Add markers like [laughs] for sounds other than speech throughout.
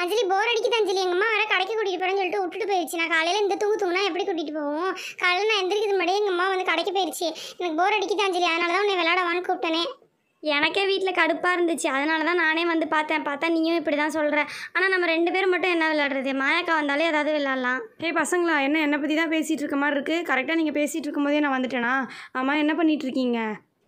அஞ்சலி போர் அடிக்குது அஞ்சலி எங்கள் அம்மா வர கடைக்கு கூட்டிகிட்டு போகிறேன்னு சொல்லிட்டு விட்டுட்டு போயிடுச்சு நான் காலையில் இந்த தூங்கு எப்படி கூட்டிகிட்டு போவோம் காலையில் நான் எந்திரிக்கிறது மாதிரி எங்கள் அம்மா வந்து கடைக்கு போயிடுச்சு எனக்கு போர் அடிக்குது அஞ்சலி அதனால தான் உன்னை விளாடவான்னு கூப்பிட்டேனே எனக்கே வீட்டில் கடுப்பாக இருந்துச்சு அதனால தான் நானே வந்து பார்த்தேன் பார்த்தா நீயும் இப்படி தான் சொல்கிற ஆனால் நம்ம ரெண்டு பேரும் மட்டும் என்ன விளாடுறது மாயாக்கா வந்தாலே ஏதாவது விளாட்லாம் ஏய் பசங்களா என்ன என்னை பற்றி தான் பேசிகிட்டு இருக்க மாதிரி இருக்குது கரெக்டாக நீங்கள் பேசிகிட்டு இருக்கும்போதே நான் வந்துட்டேனா ஆமாம் என்ன பண்ணிகிட்ருக்கீங்க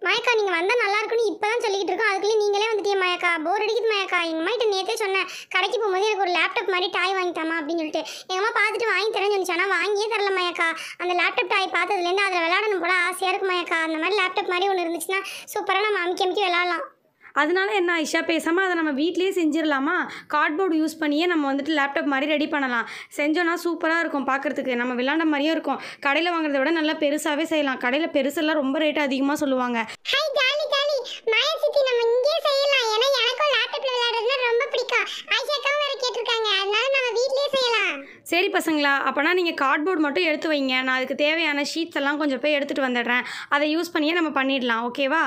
மயக்கா நீங்கள் வந்தால் நல்லா இருக்குன்னு இப்போ தான் சொல்லிக்கிட்டு இருக்கோம் அதுக்குள்ளே நீங்களே வந்துட்டே மயக்கா போர் அடிக்குது மயக்கா எங்கள் அம்மா நேற்றே சொன்னேன் கடைக்கு போகும்போது எனக்கு ஒரு லேப்டாப் மாதிரி டாய் வாங்கிட்டாமா அப்படின்னு சொல்லிட்டு எங்கள் அம்மா பார்த்துட்டு வாங்கி தரேன்னு சொன்னிச்சு ஆனால் வாங்கியே தரல மயக்கா அந்த லேப்டாப் டாய் பார்த்ததுலேருந்து அதில் விளாடணும் போல ஆசையாக இருக்கும் மயக்கா அந்த மாதிரி லேப்டாப் மாதிரி ஒன்று இருந்துச்சுன்னா சூப்பராக நம்ம அமுக்கி அமைக்க விளாட்லாம் அதனால என்ன ஐஷா பேசாமல் அதை நம்ம வீட்லேயே செஞ்சிடலாமா கார்ட்போர்டு யூஸ் பண்ணியே நம்ம வந்துட்டு லேப்டாப் மாதிரி ரெடி பண்ணலாம் செஞ்சோன்னா சூப்பராக இருக்கும் பார்க்குறதுக்கு நம்ம விளாண்ட மாதிரியும் இருக்கும் கடையில் வாங்குறத விட நல்லா பெருசாகவே செய்யலாம் கடையில் பெருசெல்லாம் ரொம்ப ரேட்டு அதிகமாக சொல்லுவாங்க சரி பசங்களா அப்போனா நீங்கள் கார்ட்போர்ட் மட்டும் எடுத்து வைங்க நான் அதுக்கு தேவையான ஷீட்ஸ் எல்லாம் கொஞ்சம் போய் எடுத்துகிட்டு வந்துடுறேன் அதை யூஸ் பண்ணியே நம்ம பண்ணிடலாம் ஓகேவா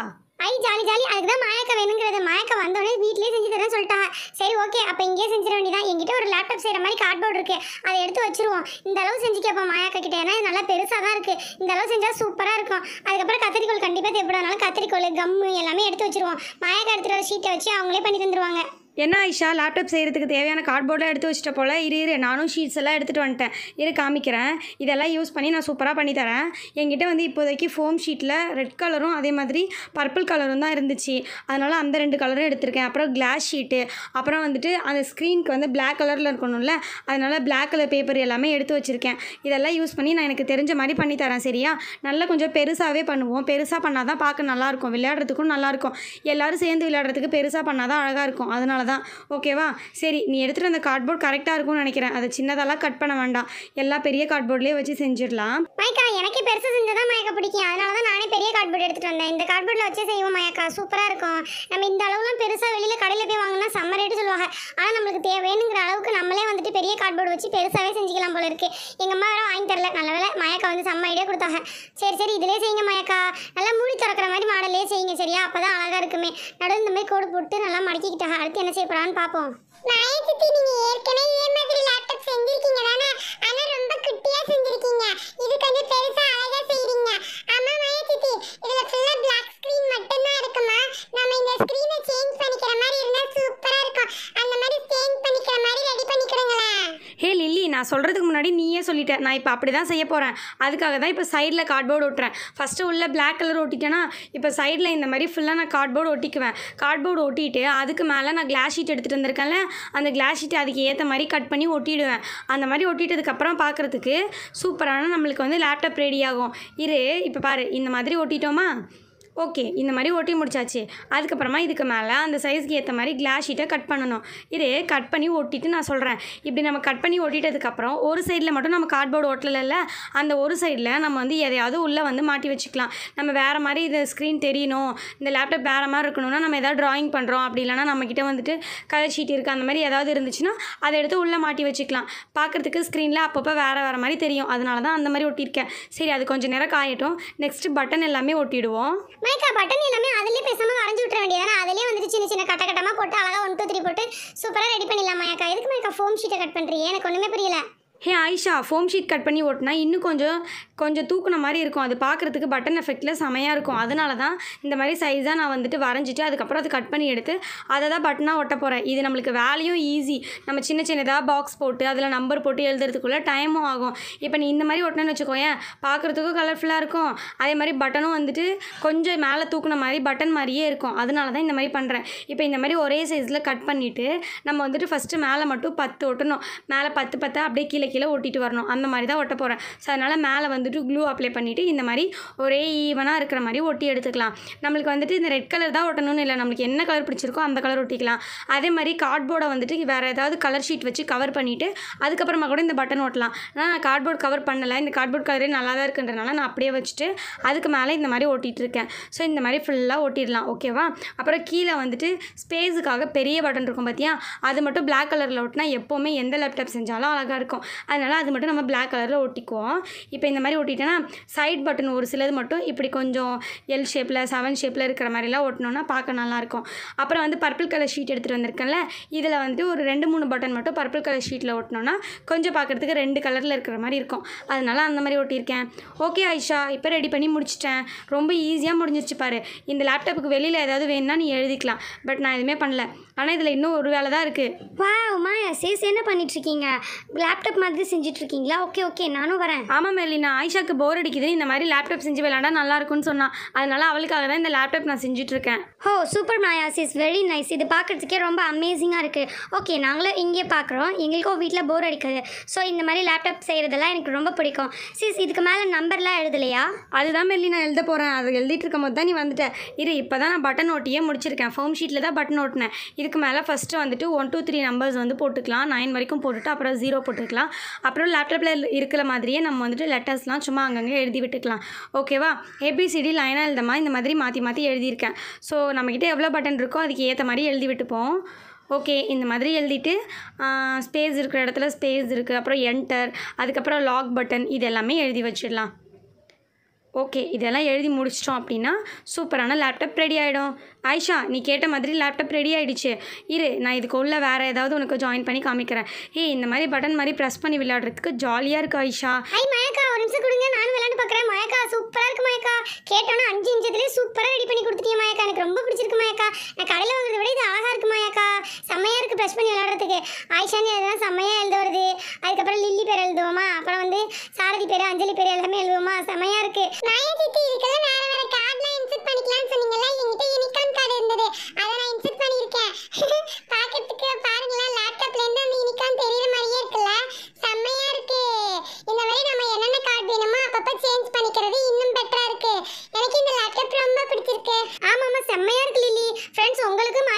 ஐ ஜாலி ஜாலி அதுக்கு தான் மாயக்க வேணுங்கிறது மாயக்க வந்தோடனே வீட்லேயே செஞ்சு தரேன் சொல்லிட்டாங்க சரி ஓகே அப்போ இங்கேயே செஞ்சிட வேண்டியதான் என்கிட்ட ஒரு லேப்டாப் செய்கிற மாதிரி கார்ட்போர்ட் இருக்குது அதை எடுத்து வச்சிருவோம் இந்த அளவு செஞ்சு கேட்போம் மாயாக்கா கிட்டே ஏன்னா நல்லா பெருசாக தான் இருக்குது இந்த அளவு செஞ்சால் சூப்பராக இருக்கும் அதுக்கப்புறம் கத்திரிக்கோள் கண்டிப்பாக தேவைப்படாதனால கத்திரிக்கோள் கம்மு எல்லாமே எடுத்து வச்சிருவோம் மாயாக்கா எடுத்துகிட்டு ஒரு ஷீட்டை வச்சு அவங்களே பண்ணி தந்துடுவாங்க என்ன ஐஷா லேப்டாப் செய்கிறதுக்கு தேவையான கார்ட்போர்டெலாம் எடுத்து வச்சுட்ட போல் இரு இரு நானும் ஷீட்ஸ் எல்லாம் எடுத்துகிட்டு வந்துட்டேன் இரு காமிக்கிறேன் இதெல்லாம் யூஸ் பண்ணி நான் சூப்பராக பண்ணித்தரேன் என்கிட்ட வந்து இப்போதைக்கு ஃபோம் ஷீட்டில் ரெட் கலரும் அதே மாதிரி பர்பிள் கலரும் தான் இருந்துச்சு அதனால் அந்த ரெண்டு கலரும் எடுத்திருக்கேன் அப்புறம் கிளாஸ் ஷீட்டு அப்புறம் வந்துட்டு அந்த ஸ்க்ரீனுக்கு வந்து பிளாக் கலரில் இருக்கணும்ல அதனால் பிளாக் கலர் பேப்பர் எல்லாமே எடுத்து வச்சுருக்கேன் இதெல்லாம் யூஸ் பண்ணி நான் எனக்கு தெரிஞ்ச மாதிரி பண்ணித்தரேன் சரியா நல்லா கொஞ்சம் பெருசாகவே பண்ணுவோம் பெருசாக பண்ணால் தான் பார்க்க நல்லாயிருக்கும் விளையாடுறதுக்கும் நல்லாயிருக்கும் எல்லோரும் சேர்ந்து விளையாடுறதுக்கு பெருசாக பண்ணால் தான் அழகாக இருக்கும் அதனால அவ்வளோதான் ஓகேவா சரி நீ எடுத்துகிட்டு அந்த கார்ட்போர்ட் கரெக்டாக இருக்கும்னு நினைக்கிறேன் அதை சின்னதெல்லாம் கட் பண்ண வேண்டாம் எல்லா பெரிய கார்ட்போர்ட்லேயே வச்சு செஞ்சிடலாம் மயக்கா எனக்கு பெருசு செஞ்சதான் மயக்க பிடிக்கும் அதனால தான் நானே பெரிய கார்ட்போர்ட் எடுத்துகிட்டு வந்தேன் இந்த கார்ட்போர்டில் வச்சே செய்வோம் மயக்கா சூப்பராக இருக்கும் நம்ம இந்த அளவுலாம் பெருசாக வெளியில் கடையில் போய் வாங்கினா சம்மர் ரேட்டு சொல்லுவாங்க ஆனால் நம்மளுக்கு தேவைங்கிற அளவுக்கு நம்மளே வந்துட்டு பெரிய கார்ட்போர்டு வச்சு பெருசாகவே செஞ்சுக்கலாம் போல இருக்கு எங்கள் அம்மா வேறு வாங்கி தரல நல்ல வேலை மயக்கா வந்து செம்ம ஐடியா கொடுத்தாங்க சரி சரி இதிலே செய்யுங்க மயக்கா நல்லா மூடி திறக்கிற மாதிரி மாடலே செய்யுங்க சரியா அப்போ தான் அழகாக இருக்குமே நடுவு இந்த மாதிரி கோடு போட்டு நல்லா மடக்கிக்கிட்டாங்க அடுத்து என்ன செய்ய போகிறான்னு பார்ப்போம் நாயக்கத்தி நீங்கள் ஏற்கனவே ஏமாதிரி லேப்டாப் செஞ்சிருக்கீங்க தானே ஆனால் ரொம்ப குட்டியாக செஞ்சுருக்கீங்க இது கொஞ்சம் பெருசாக நான் சொல்கிறதுக்கு முன்னாடி நீயே சொல்லிட்டேன் நான் இப்போ அப்படி தான் செய்ய போகிறேன் அதுக்காக தான் இப்போ சைடில் கார்ட்போர்டு ஒட்டுறேன் ஃபஸ்ட்டு உள்ள பிளாக் கலர் ஒட்டிட்டேன்னா இப்போ சைடில் இந்த மாதிரி ஃபுல்லாக நான் கார்ட்போர்டு ஒட்டிக்குவேன் கார்ட்போர்டு ஒட்டிட்டு அதுக்கு மேலே நான் கிளாஸ் ஷீட் எடுத்துகிட்டு வந்திருக்கேன்ல அந்த கிளாஸ் ஷீட் அதுக்கு ஏற்ற மாதிரி கட் பண்ணி ஒட்டிடுவேன் அந்த மாதிரி ஒட்டிட்டதுக்கப்புறம் பார்க்குறதுக்கு சூப்பரான நம்மளுக்கு வந்து லேப்டாப் ரெடி ஆகும் இரு இப்போ பாரு இந்த மாதிரி ஒட்டிட்டோமா ஓகே இந்த மாதிரி ஒட்டி முடிச்சாச்சு அதுக்கப்புறமா இதுக்கு மேலே அந்த சைஸ்க்கு ஏற்ற மாதிரி கிளாஸ் ஷீட்டை கட் பண்ணணும் இது கட் பண்ணி ஒட்டிட்டு நான் சொல்கிறேன் இப்படி நம்ம கட் பண்ணி ஒட்டிட்டதுக்கப்புறம் ஒரு சைடில் மட்டும் நம்ம கார்ட்போர்டு ஒட்டலைல்ல அந்த ஒரு சைடில் நம்ம வந்து எதையாவது உள்ளே வந்து மாட்டி வச்சுக்கலாம் நம்ம வேறு மாதிரி இது ஸ்க்ரீன் தெரியணும் இந்த லேப்டாப் வேறு மாதிரி இருக்கணும்னா நம்ம எதாவது ட்ராயிங் பண்ணுறோம் அப்படி இல்லைனா நம்மக்கிட்ட வந்துட்டு கலர் ஷீட் இருக்குது அந்த மாதிரி ஏதாவது இருந்துச்சுன்னா அதை எடுத்து உள்ளே மாட்டி வச்சுக்கலாம் பார்க்குறதுக்கு ஸ்க்ரீனில் அப்பப்போ வேறு வேறு மாதிரி தெரியும் அதனால தான் அந்த மாதிரி ஒட்டியிருக்கேன் சரி அது கொஞ்சம் நேரம் காயட்டும் நெக்ஸ்ட்டு பட்டன் எல்லாமே ஒட்டிடுவோம் மைக்கா பட்டன் எல்லாமே அதிலே பேசாமல் வரைஞ்சி விட்டுற வேண்டியதானே அதிலே வந்துட்டு சின்ன சின்ன கட்ட கட்டமாக போட்டு அழகாக ஒன் டூ த்ரீ போட்டு சூப்பராக ரெடி பண்ணிடலாம் மைக்கா எதுக்கு மைக்கா ஃபோம் ஷீட்டை கட் பண்ணுறீங்க எனக்கு ஒன்றுமே புரியல hey Ayesha foam sheet cut பண்ணி ஓட்டினா இன்னும் கொஞ்சம் கொஞ்சம் தூக்குன மாதிரி இருக்கும் அது பார்க்குறதுக்கு பட்டன் எஃபெக்டில் செமையாக இருக்கும் அதனால தான் இந்த மாதிரி சைஸாக நான் வந்துட்டு வரைஞ்சிட்டு அதுக்கப்புறம் அதை கட் பண்ணி எடுத்து அதை தான் பட்டனாக ஒட்ட போகிறேன் இது நம்மளுக்கு வேலையும் ஈஸி நம்ம சின்ன சின்னதாக பாக்ஸ் போட்டு அதில் நம்பர் போட்டு எழுதுறதுக்குள்ளே டைமும் ஆகும் இப்போ நீ இந்த மாதிரி ஒட்டினு வச்சுக்கோயேன் பார்க்குறதுக்கும் கலர்ஃபுல்லாக இருக்கும் அதே மாதிரி பட்டனும் வந்துட்டு கொஞ்சம் மேலே தூக்குன மாதிரி பட்டன் மாதிரியே இருக்கும் அதனால தான் இந்த மாதிரி பண்ணுறேன் இப்போ இந்த மாதிரி ஒரே சைஸில் கட் பண்ணிவிட்டு நம்ம வந்துட்டு ஃபஸ்ட்டு மேலே மட்டும் பத்து ஒட்டணும் மேலே பத்து பத்தா அப்படியே கீழே கீழே ஒட்டிட்டு வரணும் அந்த மாதிரி தான் ஒட்ட போகிறேன் ஸோ அதனால் மேலே வந்து வந்துட்டு க்ளூ அப்ளை பண்ணிவிட்டு இந்த மாதிரி ஒரே ஈவனாக இருக்கிற மாதிரி ஒட்டி எடுத்துக்கலாம் நம்மளுக்கு வந்துட்டு இந்த ரெட் கலர் தான் ஒட்டணும்னு இல்லை நம்மளுக்கு என்ன கலர் பிடிச்சிருக்கோ அந்த கலர் ஒட்டிக்கலாம் அதே மாதிரி கார்ட்போர்டை வந்துட்டு வேறு ஏதாவது கலர் ஷீட் வச்சு கவர் பண்ணிவிட்டு அதுக்கப்புறமா கூட இந்த பட்டன் ஓட்டலாம் ஆனால் நான் கார்ட்போர்ட் கவர் பண்ணலை இந்த கார்ட்போர்ட் கலரே நல்லா தான் இருக்குன்றனால நான் அப்படியே வச்சுட்டு அதுக்கு மேலே இந்த மாதிரி இருக்கேன் ஸோ இந்த மாதிரி ஃபுல்லாக ஒட்டிடலாம் ஓகேவா அப்புறம் கீழே வந்துட்டு ஸ்பேஸுக்காக பெரிய பட்டன் இருக்கும் பார்த்தியா அது மட்டும் பிளாக் கலரில் ஓட்டினா எப்போவுமே எந்த லேப்டாப் செஞ்சாலும் அழகாக இருக்கும் அதனால் அது மட்டும் நம்ம பிளாக் கலரில் ஒட்டிக்குவோம் இப்போ இந்த மாதிரி மாதிரி ஓட்டிட்டேன்னா சைட் பட்டன் ஒரு சிலது மட்டும் இப்படி கொஞ்சம் எல் ஷேப்பில் செவன் ஷேப்பில் இருக்கிற மாதிரிலாம் ஓட்டினோன்னா பார்க்க நல்லாயிருக்கும் அப்புறம் வந்து பர்பிள் கலர் ஷீட் எடுத்துகிட்டு வந்திருக்கேன்ல இதில் வந்துட்டு ஒரு ரெண்டு மூணு பட்டன் மட்டும் பர்பிள் கலர் ஷீட்டில் ஓட்டினோன்னா கொஞ்சம் பார்க்குறதுக்கு ரெண்டு கலரில் இருக்கிற மாதிரி இருக்கும் அதனால் அந்த மாதிரி ஓட்டியிருக்கேன் ஓகே ஆயிஷா இப்போ ரெடி பண்ணி முடிச்சிட்டேன் ரொம்ப ஈஸியாக முடிஞ்சிருச்சு பாரு இந்த லேப்டாப்புக்கு வெளியில் ஏதாவது வேணும்னா நீ எழுதிக்கலாம் பட் நான் எதுவுமே பண்ணல ஆனால் இதில் இன்னும் ஒரு வேலை தான் இருக்குது வா மாயா சேஸ் என்ன பண்ணிட்டுருக்கீங்க லேப்டாப் மாதிரி செஞ்சிட்ருக்கீங்களா ஓகே ஓகே நானும் வரேன் ஆமாம் மெல்லினா ஆயிஷாக்கு போர் அடிக்குது இந்த மாதிரி லேப்டாப் செஞ்சு விளாண்டா நல்லா இருக்கும்னு சொன்னான் அதனால அவளுக்காக தான் இந்த லேப்டாப் நான் செஞ்சுட்டு இருக்கேன் ஹோ சூப்பர் மாயாஸ் இஸ் வெரி நைஸ் இது பார்க்கறதுக்கே ரொம்ப அமேசிங்காக இருக்குது ஓகே நாங்களும் இங்கே பார்க்குறோம் எங்களுக்கும் வீட்டில் போர் அடிக்காது ஸோ இந்த மாதிரி லேப்டாப் செய்கிறதெல்லாம் எனக்கு ரொம்ப பிடிக்கும் சிஸ் இதுக்கு மேலே நம்பர்லாம் எழுதலையா அதுதான் மெல்லி நான் எழுத போகிறேன் அது எழுதிட்டு இருக்கும் போது தான் நீ வந்துட்டேன் இரு இப்போ தான் நான் பட்டன் ஓட்டியே முடிச்சிருக்கேன் ஃபோம் ஷீட்டில் தான் பட்டன் ஓட்டினேன் இதுக்கு மேலே ஃபஸ்ட்டு வந்துட்டு ஒன் டூ த்ரீ நம்பர்ஸ் வந்து போட்டுக்கலாம் நைன் வரைக்கும் போட்டுட்டு அப்புறம் ஜீரோ போட்டுக்கலாம் அப்புறம் லேப்டாப்பில் இருக்கிற மாதிரியே நம்ம வந்துட்டு லெட்டர்ஸ்லாம் வேணும்னா சும்மா அங்கங்கே எழுதி விட்டுக்கலாம் ஓகேவா ஏபிசிடி லைனாக எழுதமா இந்த மாதிரி மாற்றி மாற்றி எழுதியிருக்கேன் ஸோ நம்மக்கிட்ட எவ்வளோ பட்டன் இருக்கோ அதுக்கு ஏற்ற மாதிரி எழுதி விட்டுப்போம் ஓகே இந்த மாதிரி எழுதிட்டு ஸ்பேஸ் இருக்கிற இடத்துல ஸ்பேஸ் இருக்குது அப்புறம் என்டர் அதுக்கப்புறம் லாக் பட்டன் இது எல்லாமே எழுதி வச்சிடலாம் ஓகே இதெல்லாம் எழுதி முடிச்சிட்டோம் அப்படின்னா சூப்பரான லேப்டாப் ரெடி ஆகிடும் ஆயிஷா நீ கேட்ட மாதிரி லேப்டாப் ரெடி ஆகிடுச்சு இரு நான் இதுக்கு உள்ள வேறு ஏதாவது உனக்கு ஜாயின் பண்ணி காமிக்கிறேன் ஏய் இந்த மாதிரி பட்டன் மாதிரி ப்ரெஸ் பண்ணி விளையாடுறதுக்கு ஜாலியாக இருக்கு ஆயிஷா ஐ மயக்கா ஒரு நிமிஷம் கொடுங்க நானும் விளையாண்டு பார்க்குறேன் மயக்கா சூப்பராக இருக்கு மயக்கா கேட்டோன்னா அஞ்சு நிமிஷத்துலேயே சூப்பராக ரெடி பண்ணி கொடுத்துட்டீங்க மயக்கா எனக்கு ரொம்ப பிடிச்சிருக்கு மயக்கா நான் கடையில் வாங்குறத விட இது அழகாக இருக்கு மயக்கா செம்மையாக இருக்கு ப்ரஷ் பண்ணி விளாட்றதுக்கு ஆயிஷான்னு எழுதுனா செம்மையாக எழுத வருது அதுக்கப்புறம் லில்லி பேர் எழுதுவோமா அப்புறம் வந்து சாரதி பேர் அஞ்சலி பேர் எல்லாமே எழுதுவோமா செம்மையாக இருக்கு நான் இதுக்கெல்லாம் வேற வேற பண்ணிக்கலாம்னு சொன்னீங்கல்ல என்கிட்ட யூனிகார்ன் கார்டு இருந்தது அதை நான் இன்செர்ட் பண்ணியிருக்கேன் [laughs] பார்க்கறதுக்கு பாருங்களேன் லேப்டாப்லேருந்து அந்த யூனிகார்ன் தெரியுற மாதிரியே இருக்குல்ல செம்மையாக இருக்கு இந்த மாதிரி நம்ம என்னென்ன கார்டு வேணுமோ அப்பப்போ சேஞ்ச் பண்ணிக்கிறது இன்னும் பெட்டராக இருக்கு எனக்கு இந்த லேப்டாப் ரொம்ப பிடிச்சிருக்கு ஆமாம் செம்மையாக இருக்கு லில்லி ஃப்ரெண்ட்ஸ் உங்களுக்கும்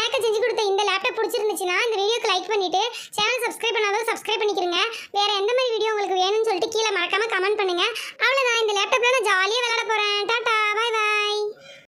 பிடிச்சிருந்துச்சுன்னா இந்த வீடியோக்கு லைக் பண்ணிவிட்டு சேனல் சப்ஸ்கிரைப் பண்ணாதவங்க சப்ஸ்கிரைப் பண்ணிக்கிறங்க வேறு எந்த மாதிரி வீடியோ உங்களுக்கு வேணும்னு சொல்லிட்டு கீழே மறக்காமல் கமெண்ட்